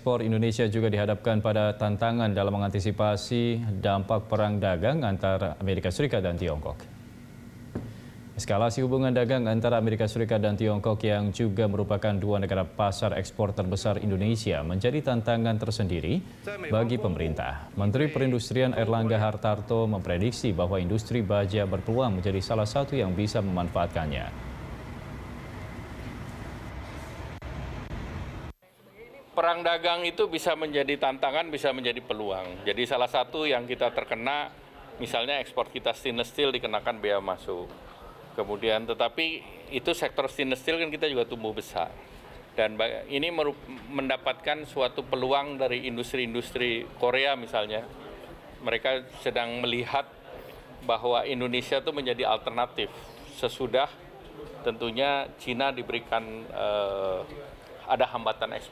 Ekspor Indonesia juga dihadapkan pada tantangan dalam mengantisipasi dampak perang dagang antara Amerika Serikat dan Tiongkok. Eskalasi hubungan dagang antara Amerika Serikat dan Tiongkok yang juga merupakan dua negara pasar ekspor terbesar Indonesia menjadi tantangan tersendiri bagi pemerintah. Menteri Perindustrian Erlangga Hartarto memprediksi bahwa industri baja berpeluang menjadi salah satu yang bisa memanfaatkannya. perang dagang itu bisa menjadi tantangan, bisa menjadi peluang. Jadi salah satu yang kita terkena, misalnya ekspor kita stainless steel dikenakan bea masuk. Kemudian tetapi itu sektor stainless steel kan kita juga tumbuh besar. Dan ini mendapatkan suatu peluang dari industri-industri Korea misalnya. Mereka sedang melihat bahwa Indonesia itu menjadi alternatif sesudah tentunya Cina diberikan eh, ada hambatan ekspor.